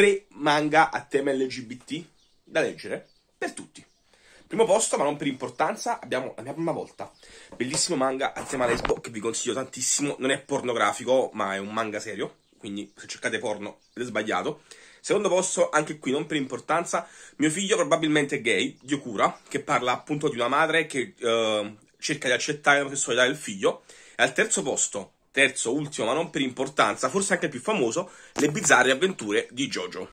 tre manga a tema LGBT da leggere per tutti. Primo posto, ma non per importanza, abbiamo la mia prima volta. Bellissimo manga a tema lesbo che vi consiglio tantissimo. Non è pornografico, ma è un manga serio. Quindi se cercate porno è sbagliato. Secondo posto, anche qui non per importanza, mio figlio probabilmente è gay, Dio cura, che parla appunto di una madre che eh, cerca di accettare la sessualità del figlio. E al terzo posto, terzo, ultimo ma non per importanza, forse anche il più famoso, le bizzarre avventure di JoJo.